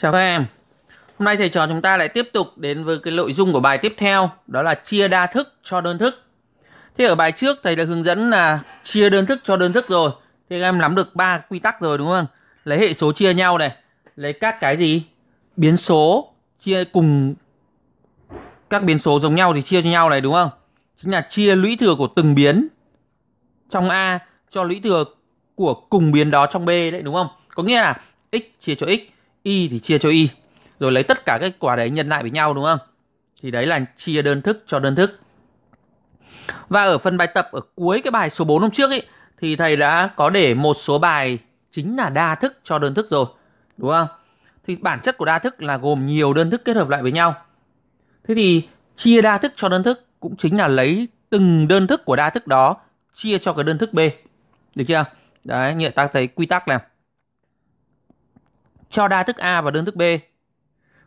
Chào các em. Hôm nay thầy trò chúng ta lại tiếp tục đến với cái nội dung của bài tiếp theo, đó là chia đa thức cho đơn thức. Thế ở bài trước thầy đã hướng dẫn là chia đơn thức cho đơn thức rồi. Thì các em nắm được ba quy tắc rồi đúng không? Lấy hệ số chia nhau này, lấy các cái gì? Biến số chia cùng các biến số giống nhau thì chia cho nhau này đúng không? Chính là chia lũy thừa của từng biến trong A cho lũy thừa của cùng biến đó trong B đấy đúng không? Có nghĩa là x chia cho x y thì chia cho y rồi lấy tất cả các quả đấy nhân lại với nhau đúng không thì đấy là chia đơn thức cho đơn thức và ở phần bài tập ở cuối cái bài số 4 hôm trước ấy thì thầy đã có để một số bài chính là đa thức cho đơn thức rồi đúng không thì bản chất của đa thức là gồm nhiều đơn thức kết hợp lại với nhau thế thì chia đa thức cho đơn thức cũng chính là lấy từng đơn thức của đa thức đó chia cho cái đơn thức b được chưa đấy như ta thấy quy tắc này cho đa thức A và đơn thức B.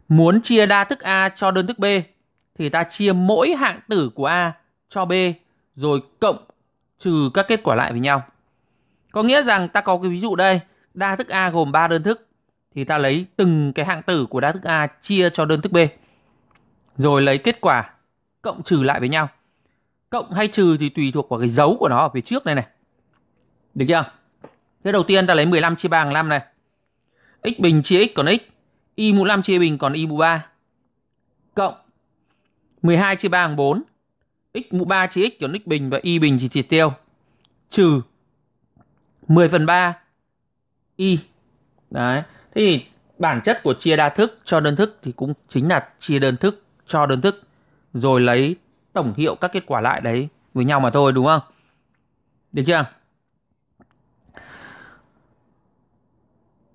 Muốn chia đa thức A cho đơn thức B thì ta chia mỗi hạng tử của A cho B rồi cộng trừ các kết quả lại với nhau. Có nghĩa rằng ta có cái ví dụ đây, đa thức A gồm 3 đơn thức thì ta lấy từng cái hạng tử của đa thức A chia cho đơn thức B. Rồi lấy kết quả cộng trừ lại với nhau. Cộng hay trừ thì tùy thuộc vào cái dấu của nó ở phía trước này này. Được chưa? Thế đầu tiên ta lấy 15 chia 3 bằng 5 này x bình chia x còn x, y mũ 5 chia bình còn y mũ 3. Cộng 12 chia 3 bằng 4, x mũ 3 chia x còn x bình và y bình chỉ triệt tiêu. Trừ 10 phần 3 y. Đấy. Thế thì bản chất của chia đa thức cho đơn thức thì cũng chính là chia đơn thức cho đơn thức rồi lấy tổng hiệu các kết quả lại đấy với nhau mà thôi đúng không? Được chưa?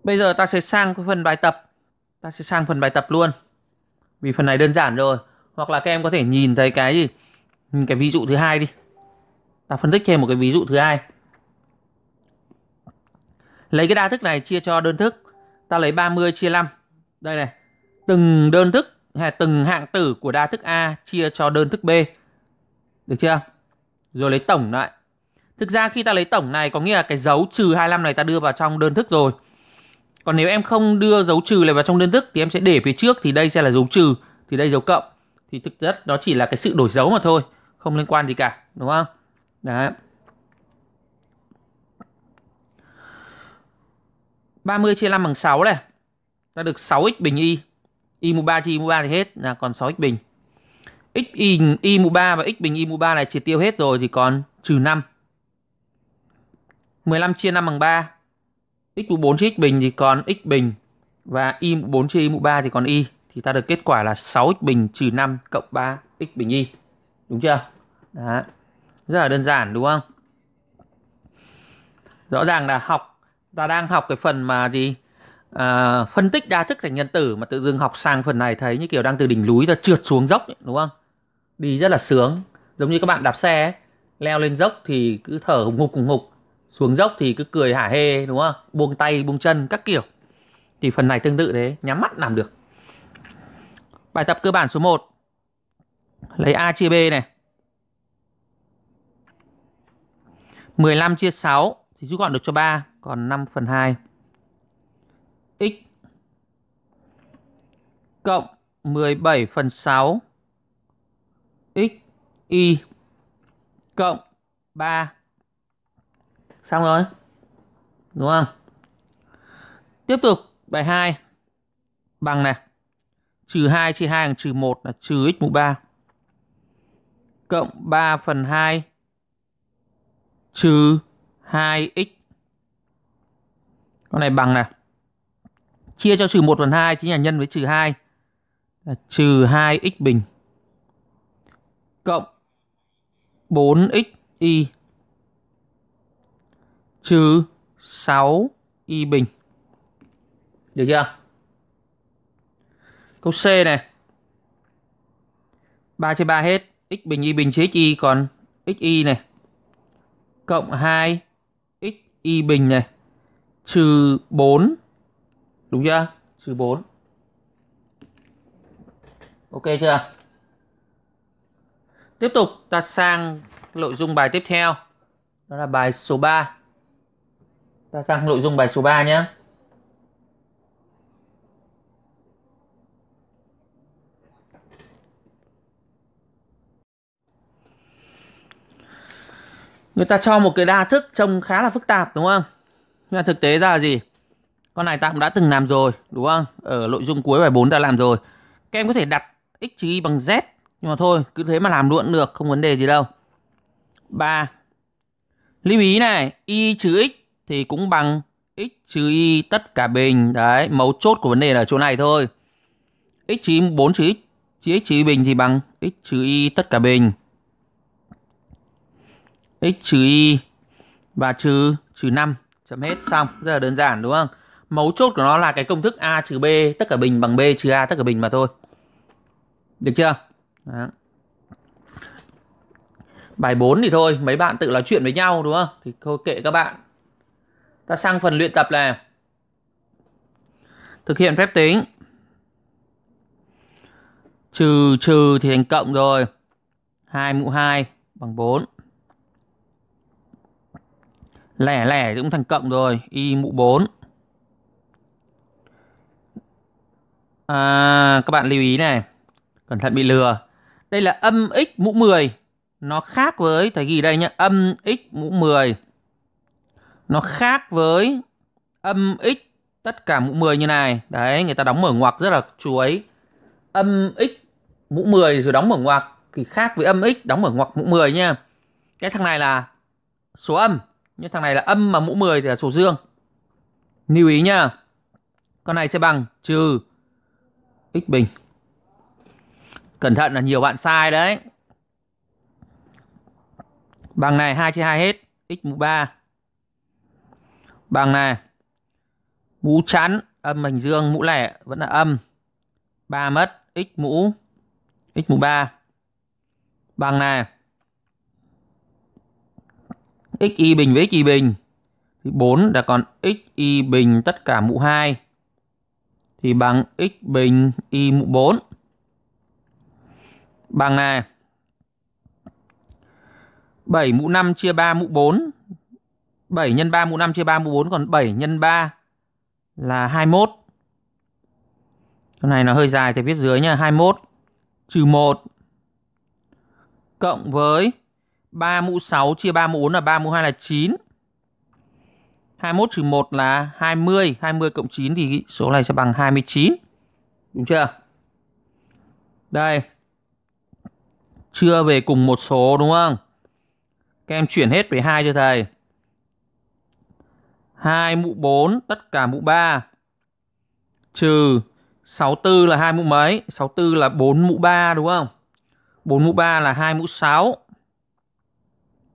Bây giờ ta sẽ sang phần bài tập. Ta sẽ sang phần bài tập luôn. Vì phần này đơn giản rồi. Hoặc là các em có thể nhìn thấy cái gì? Nhìn cái ví dụ thứ hai đi. Ta phân tích thêm một cái ví dụ thứ hai. Lấy cái đa thức này chia cho đơn thức. Ta lấy 30 chia 5. Đây này. Từng đơn thức hay từng hạng tử của đa thức A chia cho đơn thức B. Được chưa? Rồi lấy tổng lại. Thực ra khi ta lấy tổng này có nghĩa là cái dấu trừ 25 này ta đưa vào trong đơn thức rồi còn nếu em không đưa dấu trừ này vào trong đơn thức thì em sẽ để phía trước thì đây sẽ là dấu trừ thì đây dấu cộng thì thực chất đó chỉ là cái sự đổi dấu mà thôi không liên quan gì cả đúng không đấy 30 chia 5 bằng 6 này ta được 6x bình y y mũ 3 chia y mũ 3 thì hết là còn 6x bình x y, y mũ 3 và x bình y mũ 3 này triệt tiêu hết rồi thì còn trừ 5 15 chia 5 bằng 3 x mũ 4 chia x bình thì còn x bình và y mũ 4 chia y mũ 3 thì còn y thì ta được kết quả là 6x bình trừ 5 cộng 3 x bình y. Đúng chưa? Đó. Rất là đơn giản đúng không? Rõ ràng là học ta đang học cái phần mà gì? À, phân tích đa thức thành nhân tử mà tự dưng học sang phần này thấy như kiểu đang từ đỉnh núi ta trượt xuống dốc ấy, đúng không? Đi rất là sướng, giống như các bạn đạp xe ấy, leo lên dốc thì cứ thở hùng hục hùng hục xuống dốc thì cứ cười hả hê đúng không buông tay buông chân các kiểu thì phần này tương tự thế nhắm mắt làm được bài tập cơ bản số 1 lấy A chia B này 15 chia 6 thì rút gọn được cho 3 còn 5 phần 2 x cộng 17 phần 6 x y cộng 3 xong rồi đúng không tiếp tục bài 2 bằng này trừ 2 chia 2 bằng trừ 1 là trừ x mũ 3 cộng 3 phần 2 trừ 2x con này bằng này chia cho trừ 1 phần 2 chính là nhân với trừ 2 là trừ 2x bình cộng 4x y trừ 6 y bình. Được chưa? Câu C này. 3 trên 3 hết. X bình y bình trên y còn x y này. Cộng 2 y bình này. Trừ 4. Đúng chưa? Trừ 4. Ok chưa? Tiếp tục ta sang nội dung bài tiếp theo. Đó là bài số 3 ta sang nội dung bài số 3 nhé người ta cho một cái đa thức trông khá là phức tạp đúng không nhưng mà thực tế ra là gì con này ta cũng đã từng làm rồi đúng không ở nội dung cuối bài 4 đã làm rồi các em có thể đặt x trừ y bằng z nhưng mà thôi cứ thế mà làm luôn được không vấn đề gì đâu 3 lưu ý này y trừ x thì cũng bằng x trừ y tất cả bình. Đấy, mấu chốt của vấn đề là chỗ này thôi. x trừ 4 trừ x trừ x trừ y bình thì bằng x trừ y tất cả bình. x trừ y và trừ trừ 5 chấm hết xong, rất là đơn giản đúng không? Mấu chốt của nó là cái công thức a trừ b tất cả bình bằng b trừ a tất cả bình mà thôi. Được chưa? Đó. Bài 4 thì thôi, mấy bạn tự nói chuyện với nhau đúng không? Thì thôi kệ các bạn ta sang phần luyện tập là thực hiện phép tính trừ trừ thì thành cộng rồi 2 mũ 2 bằng 4 lẻ lẻ cũng thành cộng rồi y mũ 4 à, các bạn lưu ý này cẩn thận bị lừa đây là âm x mũ 10 nó khác với thầy ghi đây nhé âm x mũ 10 nó khác với âm x tất cả mũ 10 như này. Đấy, người ta đóng mở ngoặc rất là chuối. Âm x mũ 10 rồi đóng mở ngoặc thì khác với âm x đóng mở ngoặc mũ 10 nha. Cái thằng này là số âm, nhưng thằng này là âm mà mũ 10 thì là số dương. Lưu ý nha. Con này sẽ bằng trừ x bình. Cẩn thận là nhiều bạn sai đấy. Bằng này 2 chia 2 hết, x mũ 3 bằng này mũ chắn âm bình dương mũ lẻ vẫn là âm 3 mất x mũ x mũ 3 bằng này x y bình với x y bình thì 4 là còn x y bình tất cả mũ 2 thì bằng x bình y mũ 4 bằng này 7 mũ 5 chia 3 mũ 4 7 nhân 3 mũ 5 chia 3 mũ 4 còn 7 nhân 3 là 21. Cái này nó hơi dài thì viết dưới nha, 21 trừ 1 cộng với 3 mũ 6 chia 3 mũ 4 là 3 mũ 2 là 9. 21 trừ 1 là 20, 20 cộng 9 thì số này sẽ bằng 29. Đúng chưa? Đây. Chưa về cùng một số đúng không? Các em chuyển hết về hai cho thầy. 2 mũ 4 tất cả mũ 3 trừ 64 là hai mũ mấy? 64 là 4 mũ 3 đúng không? 4 mũ 3 là 2 mũ 6.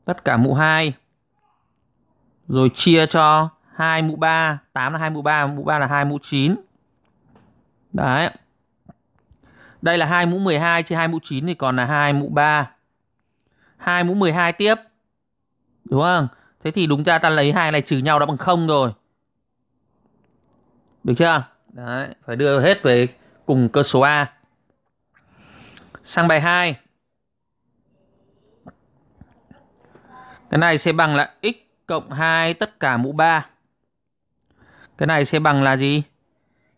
Tất cả mũ 2. Rồi chia cho 2 mũ 3, 8 là 2 mũ 3, mũ 3 là 2 mũ 9. Đấy. Đây là 2 mũ 12 chia 2 mũ 9 thì còn là 2 mũ 3. 2 mũ 12 tiếp. Đúng không? Thế thì đúng ra ta lấy hai này trừ nhau đã bằng không rồi. Được chưa? Đấy, phải đưa hết về cùng cơ số A. Sang bài 2. Cái này sẽ bằng là x cộng 2 tất cả mũ 3. Cái này sẽ bằng là gì?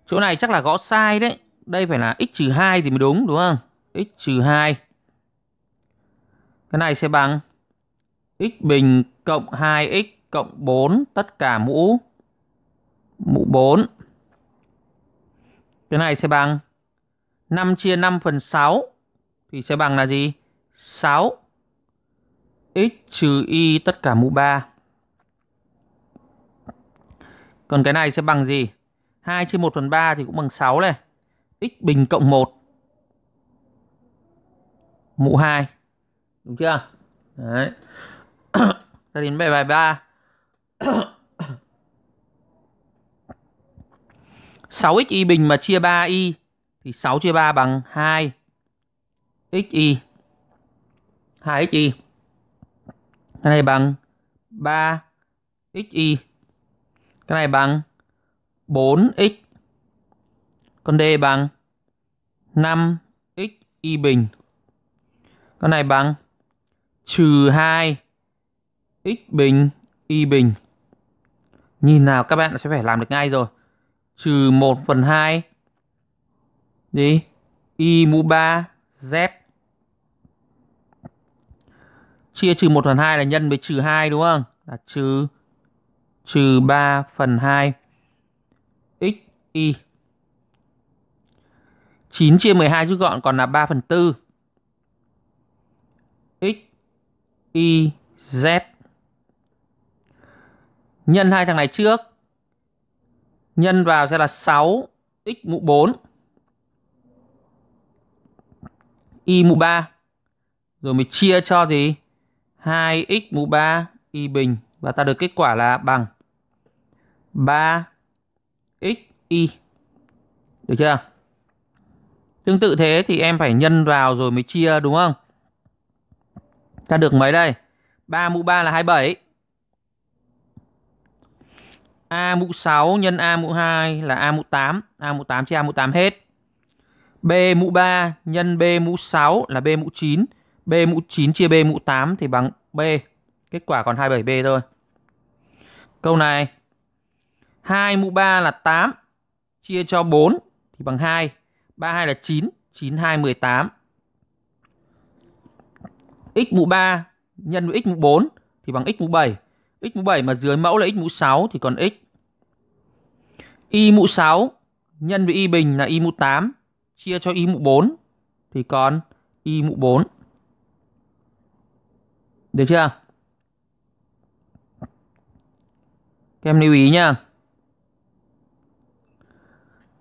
Chỗ này chắc là gõ sai đấy. Đây phải là x trừ 2 thì mới đúng đúng không? x trừ 2. Cái này sẽ bằng x bình cộng 2x cộng 4 tất cả mũ mũ 4. Cái này sẽ bằng 5 chia 5 phần 6 thì sẽ bằng là gì? 6 x trừ y tất cả mũ 3. Còn cái này sẽ bằng gì? 2 chia 1 phần 3 thì cũng bằng 6 này. x bình cộng 1 mũ 2. Đúng chưa? Đấy ta đến bài bài ba 6x y bình mà chia 3 y thì 6 chia 3 bằng 2 xy 2 xy cái này bằng 3 xy cái này bằng 4x con d bằng 5 x y bình con này bằng trừ 2 x bình y bình nhìn nào các bạn sẽ phải làm được ngay rồi trừ 1 phần 2 đi y mũ 3 z chia trừ 1 phần 2 là nhân với trừ 2 đúng không là trừ trừ 3 phần 2 x y 9 chia 12 rút gọn còn là 3 phần 4 x y z nhân hai thằng này trước nhân vào sẽ là 6 x mũ 4 y mũ 3 rồi mình chia cho gì 2x mũ 3 y bình và ta được kết quả là bằng 3 x y được chưa tương tự thế thì em phải nhân vào rồi mới chia đúng không ta được mấy đây 3 mũ 3 là 27 A mũ 6 nhân A mũ 2 là A mũ 8. A mũ 8 chia A mũ 8 hết. B mũ 3 nhân B mũ 6 là B mũ 9. B mũ 9 chia B mũ 8 thì bằng B. Kết quả còn 27B thôi. Câu này 2 mũ 3 là 8 chia cho 4 thì bằng 2. 32 là 9, 9 2 18. X mũ 3 nhân với x mũ 4 thì bằng x mũ 7 x mũ 7 mà dưới mẫu là x mũ 6 thì còn x. Y mũ 6 nhân với y bình là y mũ 8 chia cho y mũ 4 thì còn y mũ 4. Được chưa? Các em lưu ý nha.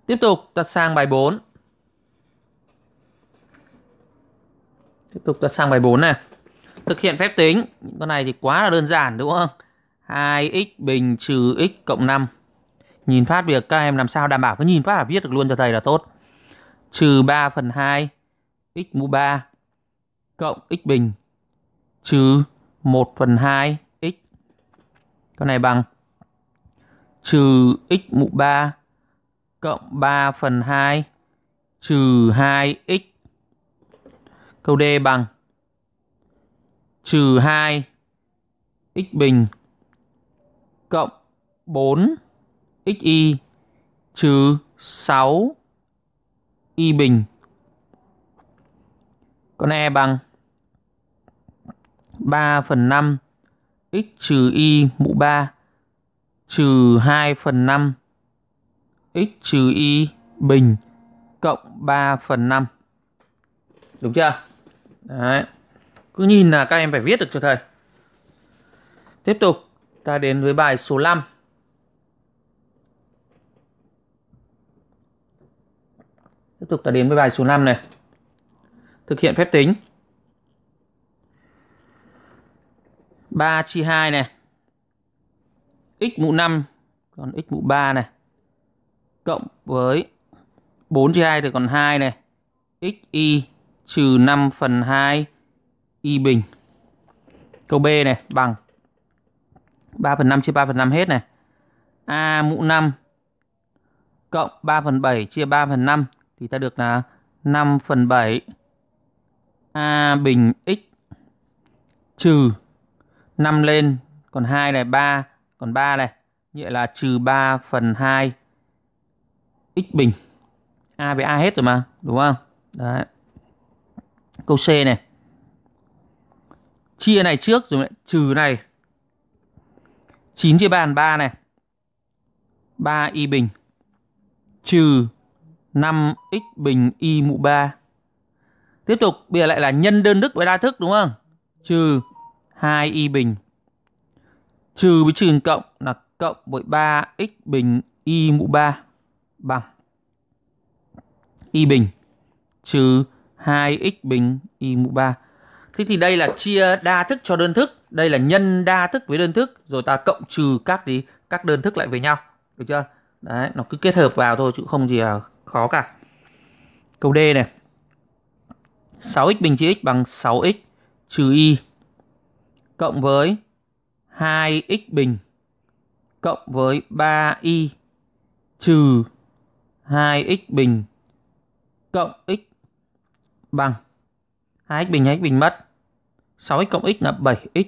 Tiếp tục ta sang bài 4. Tiếp tục ta sang bài 4 này. Thực hiện phép tính, những con này thì quá là đơn giản đúng không? 2x bình trừ x cộng 5. Nhìn phát việc các em làm sao đảm bảo cứ nhìn phát là viết được luôn cho thầy là tốt. Trừ 3 phần 2 x mũ 3 cộng x bình trừ 1 phần 2 x. Cái này bằng trừ x mũ 3 cộng 3 phần 2 trừ 2x. Câu D bằng trừ 2 x bình cộng 4 xy trừ 6 y bình. Con e bằng 3 phần 5 x trừ y mũ 3 trừ 2 phần 5 x trừ y bình cộng 3 phần 5. Đúng chưa? Đấy. Cứ nhìn là các em phải viết được cho thầy. Tiếp tục. Ta đến với bài số 5. Tiếp tục ta đến với bài số 5 này. Thực hiện phép tính. 3 chia 2 này. x mũ 5 còn x mũ 3 này. Cộng với 4 chia 2 thì còn 2 này. x y trừ 5 phần 2 y bình. Câu B này bằng 3 phần 5 chia 3 phần 5 hết này. A mũ 5 cộng 3 phần 7 chia 3 phần 5 thì ta được là 5 phần 7 A bình x trừ 5 lên còn 2 này 3 còn 3 này nghĩa là trừ 3 phần 2 x bình A với A hết rồi mà đúng không đấy câu C này chia này trước rồi lại trừ này 9 chia 3 3 này. 3 y bình trừ 5x bình y mũ 3. Tiếp tục bây giờ lại là nhân đơn đức với đa thức đúng không? Trừ 2y bình trừ với trừ cộng là cộng với 3x bình y mũ 3 bằng y bình trừ 2x bình y mũ 3. Thế thì đây là chia đa thức cho đơn thức đây là nhân đa thức với đơn thức rồi ta cộng trừ các gì các đơn thức lại với nhau được chưa đấy nó cứ kết hợp vào thôi chứ không gì là khó cả câu D này 6x bình chia x bằng 6x trừ y cộng với 2x bình cộng với 3y trừ 2x bình cộng x bằng 2x bình 2x bình mất 6x cộng x là 7x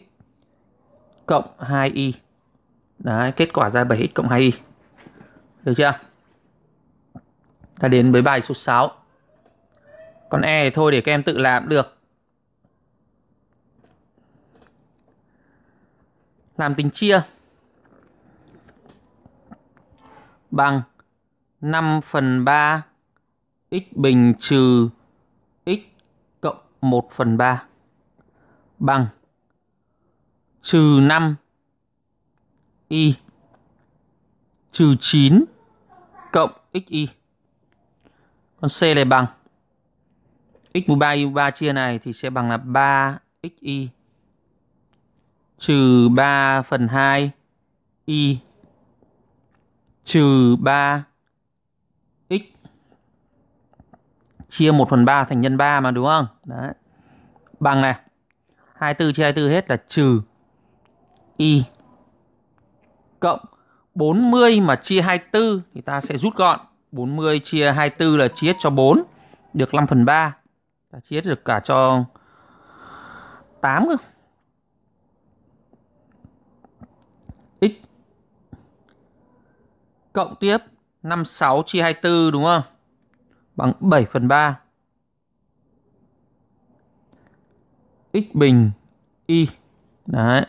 cộng 2y. Đấy, kết quả ra 7x cộng 2y. Được chưa? Ta đến với bài số 6. còn e thì thôi để các em tự làm được. Làm tính chia bằng 5 phần 3 x bình trừ x cộng 1 phần 3 bằng 0,5 trừ 5 y trừ 9 cộng xy. Con C này bằng x mũ 3 u3 chia này thì sẽ bằng là 3 xy trừ 3 phần 2 y trừ 3 x chia 1 phần 3 thành nhân 3 mà đúng không? Đấy. Bằng này 24 chia 24 hết là trừ y cộng 40 mà chia 24 thì ta sẽ rút gọn. 40 chia 24 là chia cho 4, được 5 phần 3. Ta chia được cả cho 8 cơ. X cộng tiếp 56 chia 24 đúng không? Bằng 7 phần 3. X bình Y. Đấy.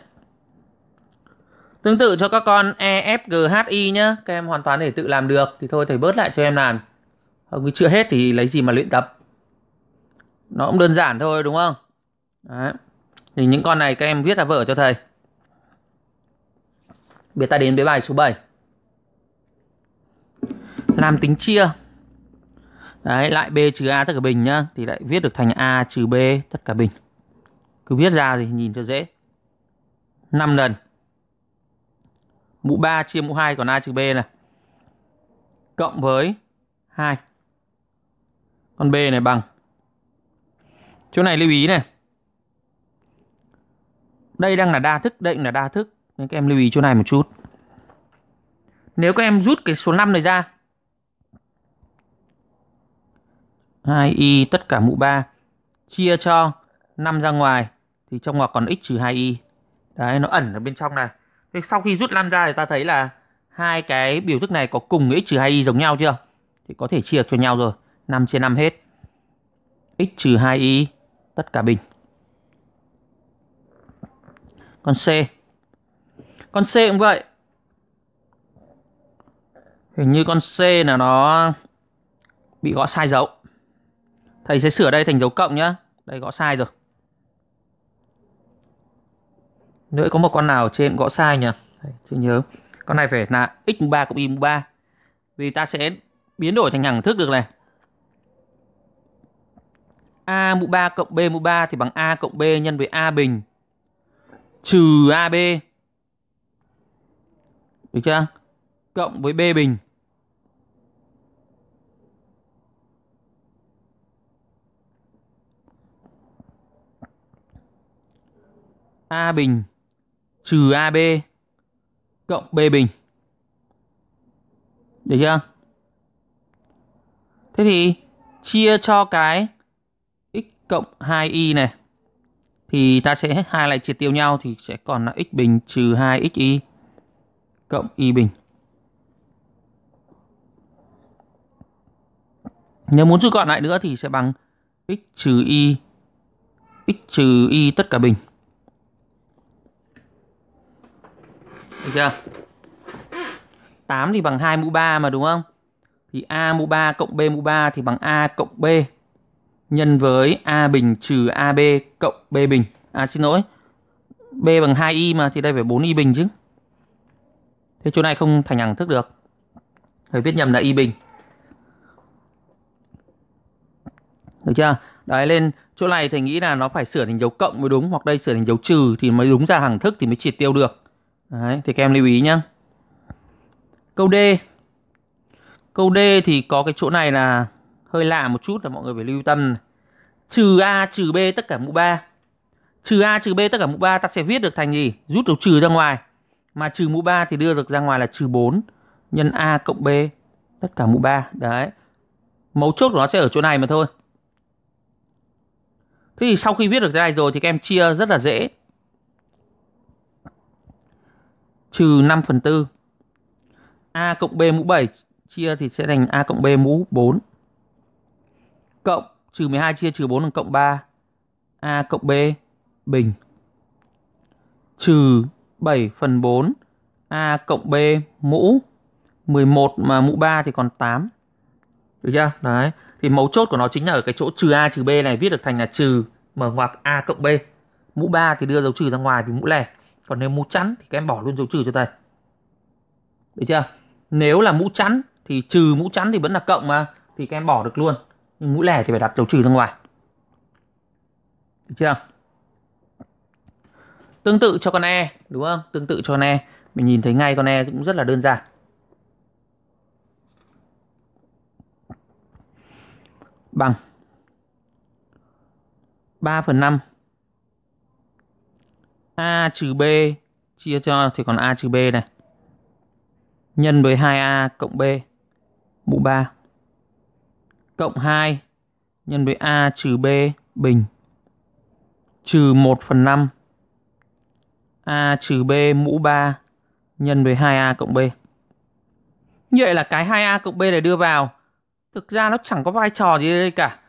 Tương tự cho các con EFGHI nhá, các em hoàn toàn để tự làm được thì thôi thầy bớt lại cho em làm. Không chưa hết thì lấy gì mà luyện tập. Nó cũng đơn giản thôi đúng không? Đấy. Thì những con này các em viết ra vở cho thầy. Bây ta đến với bài số 7. Làm tính chia. Đấy, lại B trừ A tất cả bình nhá. Thì lại viết được thành A trừ B tất cả bình. Cứ viết ra thì nhìn cho dễ. 5 lần mũ 3 chia mũ 2 còn A trừ B này. Cộng với 2. Con B này bằng. Chỗ này lưu ý này. Đây đang là đa thức, đây là đa thức. Nên các em lưu ý chỗ này một chút. Nếu các em rút cái số 5 này ra. 2y tất cả mũ 3 chia cho 5 ra ngoài thì trong ngoặc còn x trừ 2y. Đấy nó ẩn ở bên trong này. Thế sau khi rút lăn ra thì ta thấy là hai cái biểu thức này có cùng x trừ 2y giống nhau chưa? Thì có thể chia cho nhau rồi. 5 trên 5 hết. x trừ 2y tất cả bình. Con C. Con C cũng vậy. Hình như con C là nó bị gõ sai dấu. Thầy sẽ sửa đây thành dấu cộng nhá. Đây gõ sai rồi nữa có một con nào trên gõ sai nhỉ Đấy, chưa nhớ con này phải là x 3 cộng y 3 vì ta sẽ biến đổi thành hằng thức được này a mũ 3 cộng b mũ 3 thì bằng a cộng b nhân với a bình trừ ab được chưa cộng với b bình a bình trừ AB cộng B bình. Được chưa? Thế thì chia cho cái x cộng 2y này thì ta sẽ hai lại triệt tiêu nhau thì sẽ còn là x bình trừ 2xy cộng y bình. Nếu muốn rút gọn lại nữa thì sẽ bằng x trừ y x trừ y tất cả bình. Được chưa? 8 thì bằng 2 mũ 3 mà đúng không? Thì A mũ 3 cộng B mũ 3 thì bằng A cộng B nhân với A bình trừ AB cộng B bình. À xin lỗi. B bằng 2y mà thì đây phải 4y bình chứ. Thế chỗ này không thành hằng thức được. Thầy viết nhầm là y bình. Được chưa? Đấy lên chỗ này thì nghĩ là nó phải sửa thành dấu cộng mới đúng hoặc đây sửa thành dấu trừ thì mới đúng ra hàng thức thì mới triệt tiêu được. Đấy, thì các em lưu ý nhá Câu D. Câu D thì có cái chỗ này là hơi lạ một chút là mọi người phải lưu tâm. Trừ A trừ B tất cả mũ 3. Trừ A trừ B tất cả mũ 3 ta sẽ viết được thành gì? Rút dấu trừ ra ngoài. Mà trừ mũ 3 thì đưa được ra ngoài là trừ 4 nhân A cộng B tất cả mũ 3. Đấy. Mấu chốt của nó sẽ ở chỗ này mà thôi. Thế thì sau khi viết được cái này rồi thì các em chia rất là dễ. trừ 5 phần 4. A cộng B mũ 7 chia thì sẽ thành A cộng B mũ 4. Cộng trừ 12 chia trừ 4 bằng cộng 3. A cộng B bình. Trừ 7 phần 4. A cộng B mũ 11 mà mũ 3 thì còn 8. Được chưa? Đấy. Thì mấu chốt của nó chính là ở cái chỗ trừ A trừ B này viết được thành là trừ mở ngoặc A cộng B. Mũ 3 thì đưa dấu trừ ra ngoài vì mũ lẻ còn nếu mũ chắn thì các em bỏ luôn dấu trừ cho thầy được chưa nếu là mũ chắn thì trừ mũ chắn thì vẫn là cộng mà thì các em bỏ được luôn nhưng mũ lẻ thì phải đặt dấu trừ ra ngoài được chưa tương tự cho con e đúng không tương tự cho con e mình nhìn thấy ngay con e cũng rất là đơn giản bằng 3 phần 5 a trừ b chia cho thì còn a trừ b này nhân với 2a cộng b mũ 3 cộng 2 nhân với a trừ b bình trừ 1 phần 5 a trừ b mũ 3 nhân với 2a cộng b. Như vậy là cái 2a cộng b này đưa vào thực ra nó chẳng có vai trò gì đây cả.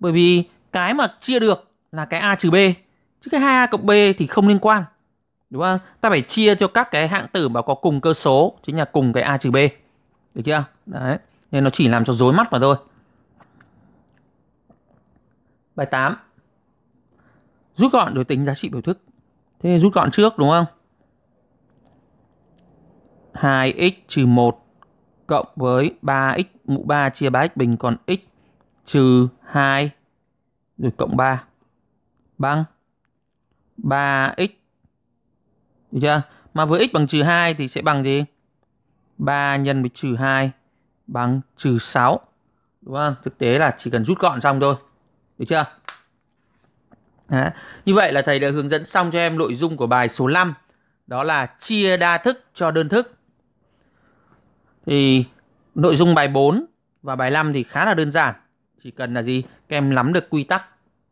Bởi vì cái mà chia được là cái a trừ b chứ cái 2a cộng b thì không liên quan đúng không ta phải chia cho các cái hạng tử mà có cùng cơ số chính là cùng cái a trừ b được chưa đấy nên nó chỉ làm cho rối mắt mà thôi bài 8 rút gọn rồi tính giá trị biểu thức thế rút gọn trước đúng không 2x trừ 1 cộng với 3x mũ 3 chia 3x bình còn x trừ 2 rồi cộng 3 bằng 3x. Được chưa? Mà với x bằng trừ 2 thì sẽ bằng gì? 3 nhân với trừ 2 bằng trừ 6. Đúng không? Thực tế là chỉ cần rút gọn xong thôi. Được chưa? Đấy. Như vậy là thầy đã hướng dẫn xong cho em nội dung của bài số 5. Đó là chia đa thức cho đơn thức. Thì nội dung bài 4 và bài 5 thì khá là đơn giản. Chỉ cần là gì? Các em nắm được quy tắc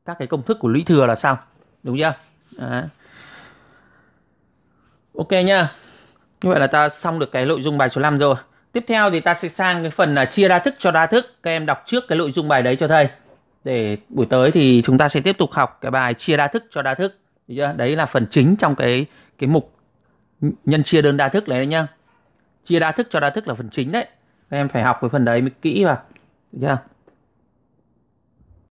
các cái công thức của lũy thừa là xong, Đúng chưa? Đấy. Ok nhá. Như vậy là ta xong được cái nội dung bài số 5 rồi. Tiếp theo thì ta sẽ sang cái phần là chia đa thức cho đa thức. Các em đọc trước cái nội dung bài đấy cho thầy. Để buổi tới thì chúng ta sẽ tiếp tục học cái bài chia đa thức cho đa thức. chưa? Đấy là phần chính trong cái cái mục nhân chia đơn đa thức này đấy nhá. Chia đa thức cho đa thức là phần chính đấy. Các em phải học cái phần đấy mới kỹ vào. Được chưa?